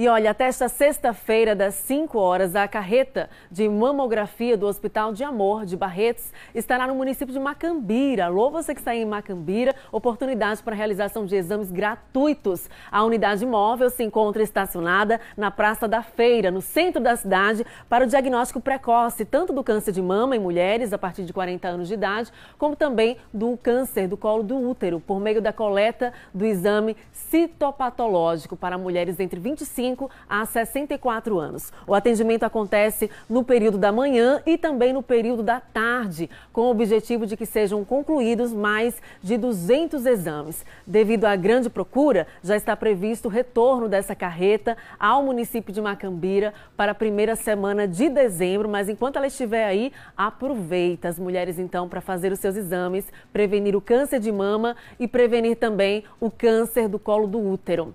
E olha, até esta sexta-feira, das 5 horas, a carreta de mamografia do Hospital de Amor de Barretos estará no município de Macambira. Alô, você que está em Macambira, oportunidade para a realização de exames gratuitos. A unidade móvel se encontra estacionada na Praça da Feira, no centro da cidade, para o diagnóstico precoce, tanto do câncer de mama em mulheres a partir de 40 anos de idade, como também do câncer do colo do útero, por meio da coleta do exame citopatológico para mulheres entre 25 65 a 64 anos. O atendimento acontece no período da manhã e também no período da tarde, com o objetivo de que sejam concluídos mais de 200 exames. Devido à grande procura, já está previsto o retorno dessa carreta ao município de Macambira para a primeira semana de dezembro, mas enquanto ela estiver aí, aproveita as mulheres então para fazer os seus exames, prevenir o câncer de mama e prevenir também o câncer do colo do útero.